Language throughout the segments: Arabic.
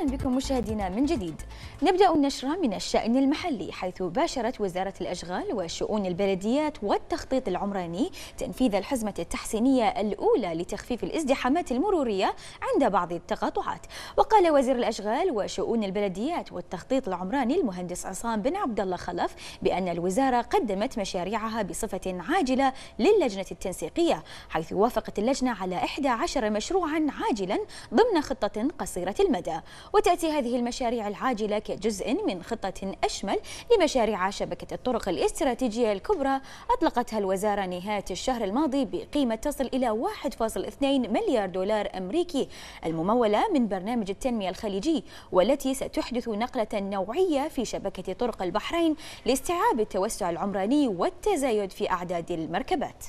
أهلا بكم مشاهدينا من جديد نبدأ النشرة من الشأن المحلي حيث باشرت وزارة الأشغال وشؤون البلديات والتخطيط العمراني تنفيذ الحزمة التحسينية الأولى لتخفيف الازدحامات المرورية عند بعض التقاطعات وقال وزير الأشغال وشؤون البلديات والتخطيط العمراني المهندس عصام بن عبد الله خلف بأن الوزارة قدمت مشاريعها بصفة عاجلة للجنة التنسيقية حيث وافقت اللجنة على 11 مشروعا عاجلا ضمن خطة قصيرة المدى وتأتي هذه المشاريع العاجلة كجزء من خطة أشمل لمشاريع شبكة الطرق الاستراتيجية الكبرى أطلقتها الوزارة نهاية الشهر الماضي بقيمة تصل إلى 1.2 مليار دولار أمريكي الممولة من برنامج التنمية الخليجي والتي ستحدث نقلة نوعية في شبكة طرق البحرين لاستيعاب التوسع العمراني والتزايد في أعداد المركبات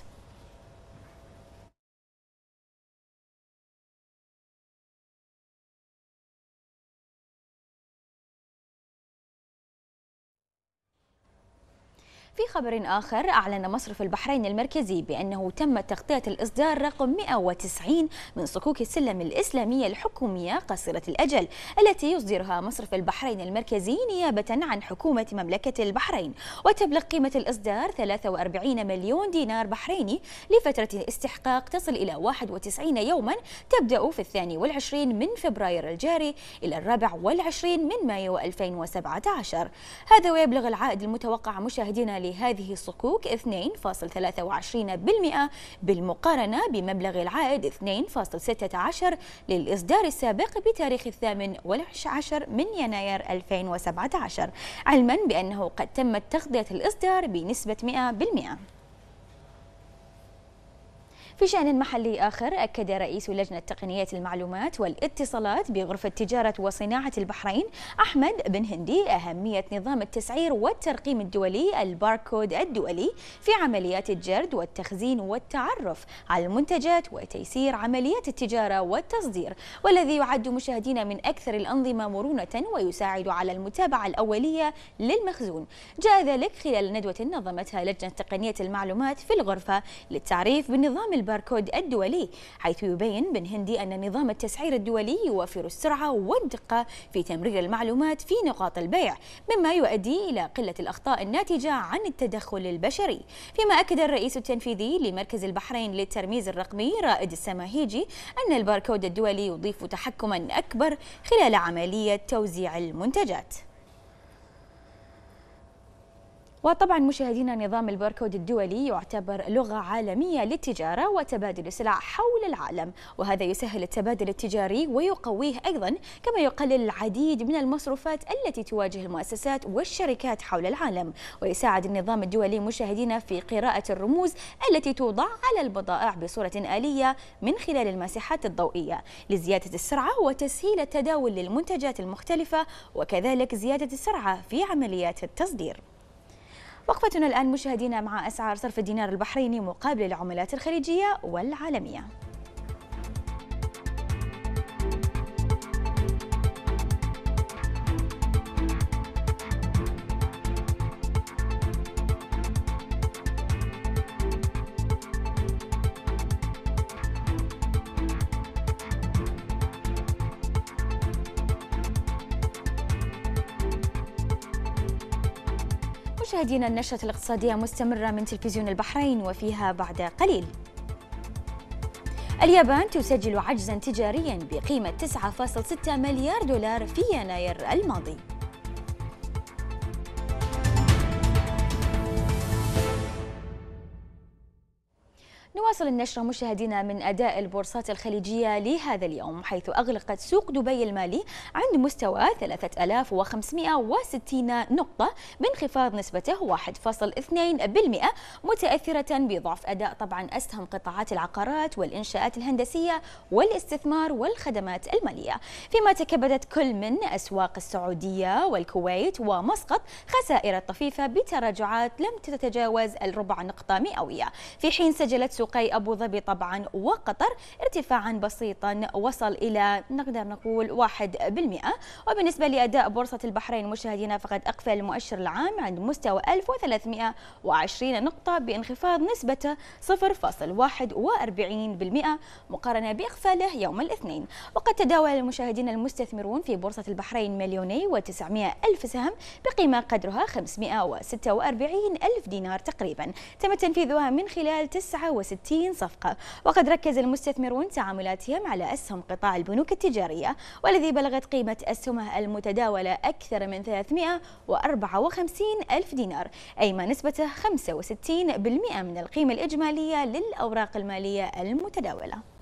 في خبر آخر أعلن مصرف البحرين المركزي بأنه تم تغطية الإصدار رقم 190 من صكوك السلم الإسلامية الحكومية قصيرة الأجل التي يصدرها مصرف البحرين المركزي نيابة عن حكومة مملكة البحرين وتبلغ قيمة الإصدار 43 مليون دينار بحريني لفترة استحقاق تصل إلى 91 يوما تبدأ في الثاني والعشرين من فبراير الجاري إلى الرابع والعشرين من مايو 2017 هذا ويبلغ العائد المتوقع مشاهدينا لهذه الصكوك 2.23% بالمقارنة بمبلغ العائد 2.16 للإصدار السابق بتاريخ الثامن والعشر من يناير 2017 علما بأنه قد تمت تغطية الإصدار بنسبة 100% في شأن محلي آخر أكد رئيس لجنة تقنية المعلومات والاتصالات بغرفة تجارة وصناعة البحرين أحمد بن هندي أهمية نظام التسعير والترقيم الدولي الباركود الدولي في عمليات الجرد والتخزين والتعرف على المنتجات وتيسير عمليات التجارة والتصدير والذي يعد مشاهدينا من أكثر الأنظمة مرونة ويساعد على المتابعة الأولية للمخزون جاء ذلك خلال ندوة نظمتها لجنة تقنية المعلومات في الغرفة للتعريف بالنظام الباركود الدولي حيث يبين بن هندي أن نظام التسعير الدولي يوفر السرعة والدقة في تمرير المعلومات في نقاط البيع مما يؤدي إلى قلة الأخطاء الناتجة عن التدخل البشري فيما أكد الرئيس التنفيذي لمركز البحرين للترميز الرقمي رائد السماهيجي أن الباركود الدولي يضيف تحكما أكبر خلال عملية توزيع المنتجات وطبعا مشاهدينا نظام الباركود الدولي يعتبر لغة عالمية للتجارة وتبادل السلع حول العالم وهذا يسهل التبادل التجاري ويقويه أيضا كما يقلل العديد من المصروفات التي تواجه المؤسسات والشركات حول العالم ويساعد النظام الدولي مشاهدينا في قراءة الرموز التي توضع على البضائع بصورة آلية من خلال المساحات الضوئية لزيادة السرعة وتسهيل التداول للمنتجات المختلفة وكذلك زيادة السرعة في عمليات التصدير وقفتنا الآن مشاهدينا مع أسعار صرف الدينار البحريني مقابل العملات الخليجية والعالمية مشاهدينا النشرة الاقتصادية مستمرة من تلفزيون البحرين وفيها بعد قليل اليابان تسجل عجزا تجاريا بقيمة 9.6 مليار دولار في يناير الماضي نواصل النشرة مشاهدينا من أداء البورصات الخليجية لهذا اليوم حيث أغلقت سوق دبي المالي عند مستوى 3560 نقطة بانخفاض نسبته 1.2% متأثرة بضعف أداء طبعا أسهم قطاعات العقارات والإنشاءات الهندسية والاستثمار والخدمات المالية فيما تكبدت كل من أسواق السعودية والكويت ومسقط خسائر طفيفة بتراجعات لم تتجاوز الربع نقطة مئوية في حين سجلت سوق سوقي أبو ظبي طبعا وقطر ارتفاعا بسيطا وصل إلى نقدر نقول 1% وبالنسبة لأداء بورصة البحرين مشاهدينا فقد أقفل المؤشر العام عند مستوى 1320 نقطة بانخفاض نسبة 0.41% مقارنة بإقفاله يوم الاثنين وقد تداول المشاهدين المستثمرون في بورصة البحرين مليوني و900 ألف سهم بقيمة قدرها 546 ألف دينار تقريبا تم تنفيذها من خلال 69 60 صفقة وقد ركز المستثمرون تعاملاتهم على أسهم قطاع البنوك التجارية والذي بلغت قيمة أسهمه المتداولة أكثر من 354 ألف دينار أي ما نسبته 65% من القيمة الإجمالية للأوراق المالية المتداولة